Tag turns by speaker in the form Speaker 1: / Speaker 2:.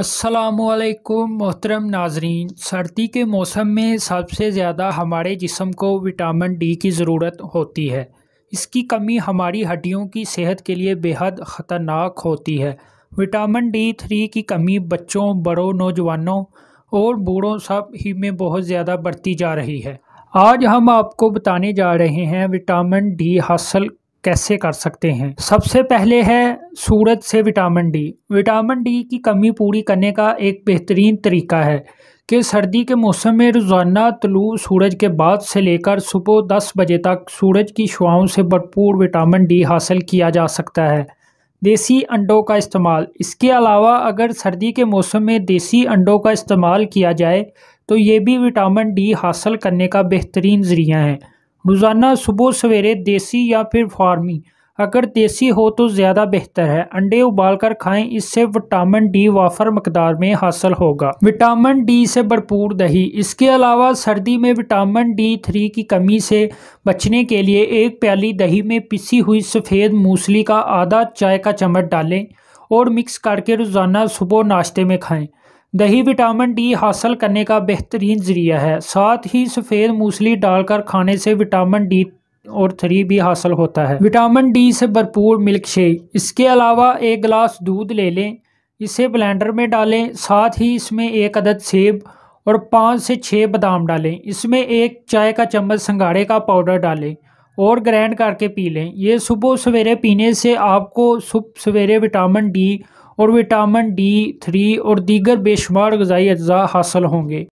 Speaker 1: असलकुम मोहतरम नाजरीन सर्दी के मौसम में सबसे ज़्यादा हमारे जिसम को विटामिन डी की ज़रूरत होती है इसकी कमी हमारी हड्डियों की सेहत के लिए बेहद ख़तरनाक होती है विटामिन डी थ्री की कमी बच्चों बड़ों नौजवानों और बूढ़ों सब ही में बहुत ज़्यादा बढ़ती जा रही है आज हम आपको बताने जा रहे हैं विटामिन डी हासिल कैसे कर सकते हैं सबसे पहले है सूरज से विटामिन डी विटामिन डी की कमी पूरी करने का एक बेहतरीन तरीका है कि सर्दी के मौसम में रोज़ाना तलू सूरज के बाद से लेकर सुबह 10 बजे तक सूरज की शुआओं से भरपूर विटामिन डी हासिल किया जा सकता है देसी अंडों का इस्तेमाल इसके अलावा अगर सर्दी के मौसम में देसी अंडों का इस्तेमाल किया जाए तो ये भी विटामिन डी हासिल करने का बेहतरीन ज़रिया है रोज़ाना सुबह सवेरे देसी या फिर फार्मी अगर देसी हो तो ज़्यादा बेहतर है अंडे उबाल कर खाएं इससे विटामिन डी वाफर मकदार में हासिल होगा विटामिन डी से भरपूर दही इसके अलावा सर्दी में विटामिन डी थ्री की कमी से बचने के लिए एक प्याली दही में पिसी हुई सफ़ेद मूसली का आधा चाय का चम्मच डालें और मिक्स करके रोज़ाना सुबह नाश्ते में खाएं दही विटामिन डी हासिल करने का बेहतरीन ज़रिया है साथ ही सफ़ेद मूसली डालकर खाने से विटामिन डी और थ्री भी हासिल होता है विटामिन डी से भरपूर मिल्क शेक इसके अलावा एक गिलास दूध ले लें इसे ब्लेंडर में डालें साथ ही इसमें एक अदद सेब और पाँच से छः बादाम डालें इसमें एक चाय का चम्मच संगाड़े का पाउडर डालें और ग्रैंड करके पी लें ये सुबह सवेरे पीने से आपको सुबह सवेरे विटामिन डी और विटामिन डी थ्री और दीगर बेशुमार गजाई अज्जा हासिल होंगे